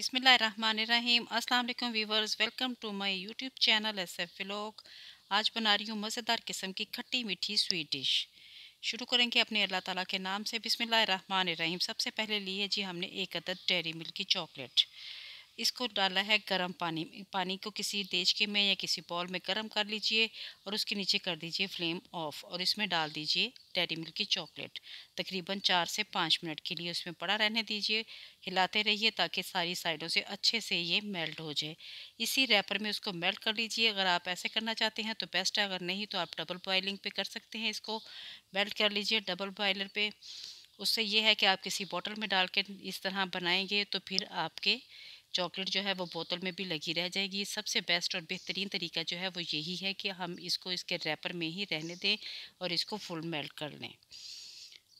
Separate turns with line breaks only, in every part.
बिसमीम अल्लाम viewers welcome to my YouTube channel S F vlog आज बना रही हूँ मज़ेदार किस्म की खट्टी मीठी स्वीट डिश शुरू करेंगे अपने अल्लाह ताला के नाम से बिसमीम सबसे पहले लिए जी हमने एक अदद डेयरी मिल्क की चॉकलेट इसको डाला है गर्म पानी पानी को किसी देचके में या किसी बॉल में गर्म कर लीजिए और उसके नीचे कर दीजिए फ्लेम ऑफ और इसमें डाल दीजिए डेरी मिल्क की चॉकलेट तकरीबन चार से पाँच मिनट के लिए उसमें पड़ा रहने दीजिए हिलाते रहिए ताकि सारी साइडों से अच्छे से ये मेल्ट हो जाए इसी रैपर में उसको मेल्ट कर लीजिए अगर आप ऐसे करना चाहते हैं तो बेस्ट है अगर नहीं तो आप डबल बॉयलिंग पे कर सकते हैं इसको मेल्ट कर लीजिए डबल बॉयलर पर उससे यह है कि आप किसी बॉटल में डाल के इस तरह बनाएंगे तो फिर आपके चॉकलेट जो है वो बोतल में भी लगी रह जाएगी सबसे बेस्ट और बेहतरीन तरीका जो है वो यही है कि हम इसको इसके रैपर में ही रहने दें और इसको फुल मेल्ट कर लें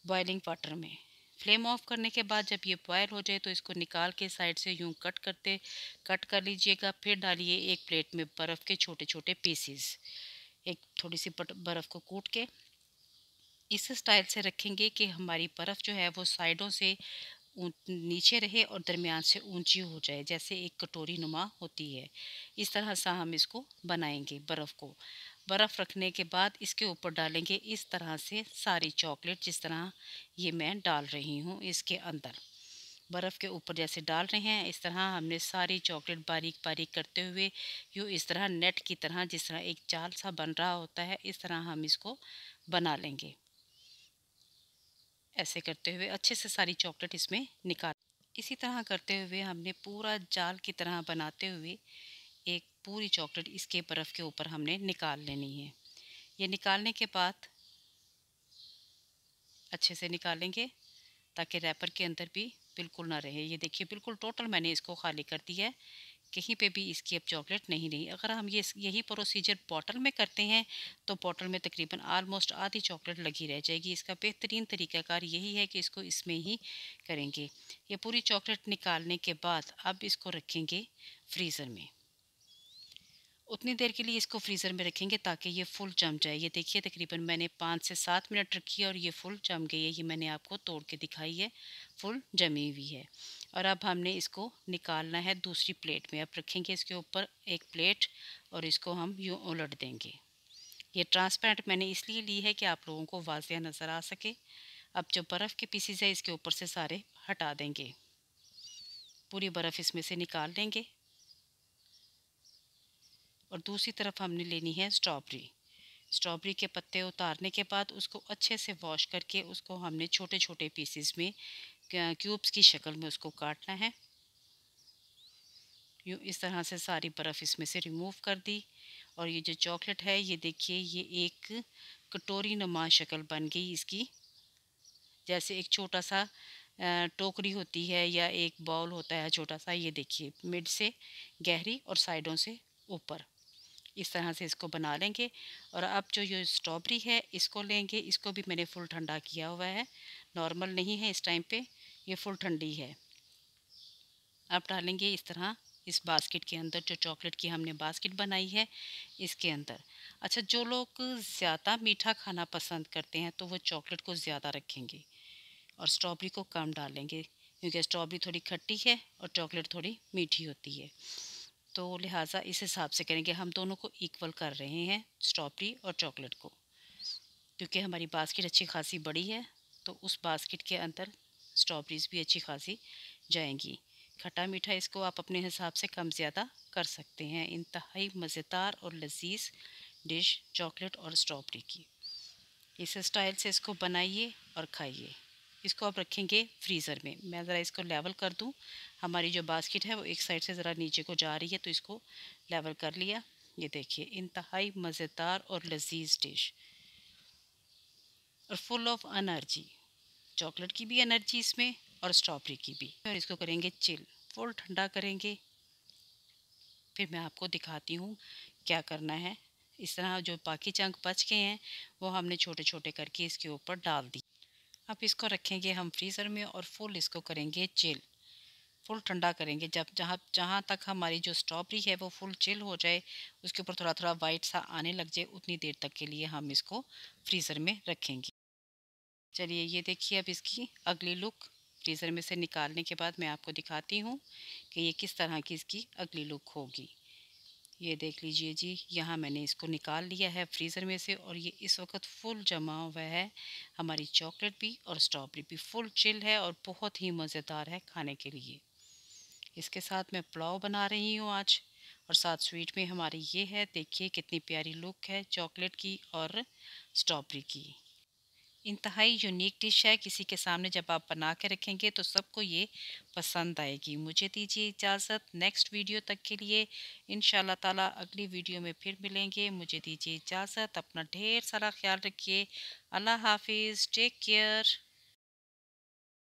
बॉयलिंग वाटर में फ्लेम ऑफ करने के बाद जब ये बॉयल हो जाए तो इसको निकाल के साइड से यूँ कट करते कट कर लीजिएगा फिर डालिए एक प्लेट में बर्फ़ के छोटे छोटे पीसीस एक थोड़ी सी बर्फ़ को कूट के इस स्टाइल से रखेंगे कि हमारी बर्फ़ जो है वो साइडों से नीचे रहे और दरमियान से ऊंची हो जाए जैसे एक कटोरी नुमा होती है इस तरह से हम इसको बनाएंगे बर्फ़ को बर्फ़ रखने के बाद इसके ऊपर डालेंगे इस तरह से सारी चॉकलेट जिस तरह ये मैं डाल रही हूँ इसके अंदर बर्फ़ के ऊपर जैसे डाल रहे हैं इस तरह हमने सारी चॉकलेट बारीक बारीक करते हुए यूँ इस तरह नेट की तरह जिस तरह एक जाल सा बन रहा होता है इस तरह हम इसको बना लेंगे ऐसे करते हुए अच्छे से सारी चॉकलेट इसमें निकाल इसी तरह करते हुए हमने पूरा जाल की तरह बनाते हुए एक पूरी चॉकलेट इसके बर्फ़ के ऊपर हमने निकाल लेनी है ये निकालने के बाद अच्छे से निकालेंगे ताकि रैपर के अंदर भी बिल्कुल ना रहे ये देखिए बिल्कुल टोटल मैंने इसको खाली कर दिया है कहीं पे भी इसकी अब चॉकलेट नहीं रही अगर हम ये यही प्रोसीजर बॉटल में करते हैं तो बॉटल में तकरीबन आलमोस्ट आधी चॉकलेट लगी रह जाएगी इसका बेहतरीन तरीकाकार यही है कि इसको इसमें ही करेंगे ये पूरी चॉकलेट निकालने के बाद अब इसको रखेंगे फ्रीज़र में उतनी देर के लिए इसको फ्रीज़र में रखेंगे ताकि ये फुल जम जाए ये देखिए तकरीबन मैंने पाँच से सात मिनट रखी है और ये फुल जम गई है ये मैंने आपको तोड़ के दिखाई है फुल जमी हुई है और अब हमने इसको निकालना है दूसरी प्लेट में अब रखेंगे इसके ऊपर एक प्लेट और इसको हम यूँ उलट देंगे ये ट्रांसपेरेंट मैंने इसलिए ली है कि आप लोगों को वाजिया नज़र आ सके अब जो बर्फ़ के पीसीज है इसके ऊपर से सारे हटा देंगे पूरी बर्फ़ इसमें से निकाल देंगे और दूसरी तरफ हमने लेनी है स्ट्रॉबेरी स्ट्रॉबेरी के पत्ते उतारने के बाद उसको अच्छे से वॉश करके उसको हमने छोटे छोटे पीसीज में क्यूब्स की शक्ल में उसको काटना है यूँ इस तरह से सारी बर्फ़ इसमें से रिमूव कर दी और ये जो चॉकलेट है ये देखिए ये एक कटोरी नुमा शक्ल बन गई इसकी जैसे एक छोटा सा टोकरी होती है या एक बाउल होता है छोटा सा ये देखिए मिड से गहरी और साइडों से ऊपर इस तरह से इसको बना लेंगे और अब जो ये स्ट्रॉबेरी है इसको लेंगे इसको भी मैंने फुल ठंडा किया हुआ है नॉर्मल नहीं है इस टाइम पे ये फुल ठंडी है आप डालेंगे इस तरह इस बास्केट के अंदर जो चॉकलेट की हमने बास्केट बनाई है इसके अंदर अच्छा जो लोग ज़्यादा मीठा खाना पसंद करते हैं तो वो चॉकलेट को ज़्यादा रखेंगे और स्ट्रॉबेरी को कम डालेंगे क्योंकि स्ट्रॉबेरी थोड़ी खट्टी है और चॉकलेट थोड़ी मीठी होती है तो लिहाजा इस हिसाब से करेंगे हम दोनों को इक्वल कर रहे हैं स्ट्रॉबेरी और चॉकलेट को क्योंकि हमारी बास्केट अच्छी खासी बड़ी है तो उस बास्केट के अंदर स्ट्रॉबेरीज भी अच्छी खासी जाएंगी खट्टा मीठा इसको आप अपने हिसाब से कम ज़्यादा कर सकते हैं इंतहाई मज़ेदार और लजीज डिश चॉकलेट और स्ट्रॉबेरी की इस स्टाइल से इसको बनाइए और खाइए इसको आप रखेंगे फ्रीज़र में मैं ज़रा इसको लेवल कर दूँ हमारी जो बास्केट है वो एक साइड से ज़रा नीचे को जा रही है तो इसको लेवल कर लिया ये देखिए इंतहाई मज़ेदार और लजीज डिश और फुल ऑफ एनर्जी चॉकलेट की भी एनर्जी इसमें और स्ट्रॉबेरी की भी और इसको करेंगे चिल फुल ठंडा करेंगे फिर मैं आपको दिखाती हूँ क्या करना है इस तरह जो बाकी चंक बच गए हैं वो हमने छोटे छोटे करके इसके ऊपर डाल दी अब इसको रखेंगे हम फ्रीज़र में और फुल इसको करेंगे चिल फुल ठंडा करेंगे जब जहाँ जहाँ तक हमारी जो स्ट्रॉबेरी है वो फुल चिल हो जाए उसके ऊपर थोड़ा थोड़ा वाइट सा आने लग जाए उतनी देर तक के लिए हम इसको फ्रीज़र में रखेंगे चलिए ये देखिए अब इसकी अगली लुक फ्रीज़र में से निकालने के बाद मैं आपको दिखाती हूँ कि ये किस तरह की इसकी अगली लुक होगी ये देख लीजिए जी यहाँ मैंने इसको निकाल लिया है फ्रीज़र में से और ये इस वक्त फुल जमा हुआ है हमारी चॉकलेट भी और स्ट्रॉबेरी भी फुल चिल है और बहुत ही मज़ेदार है खाने के लिए इसके साथ मैं पुलाव बना रही हूँ आज और साथ स्वीट में हमारी ये है देखिए कितनी प्यारी लुक है चॉकलेट की और स्ट्रॉबेरी की इंतहाई यूनिक डिश है किसी के सामने जब आप बना के रखेंगे तो सबको ये पसंद आएगी मुझे दीजिए इजाज़त नेक्स्ट वीडियो तक के लिए इन ताला अगली वीडियो में फिर मिलेंगे मुझे दीजिए इजाज़त अपना ढेर सारा ख्याल रखिए अल्लाह हाफिज़ टेक केयर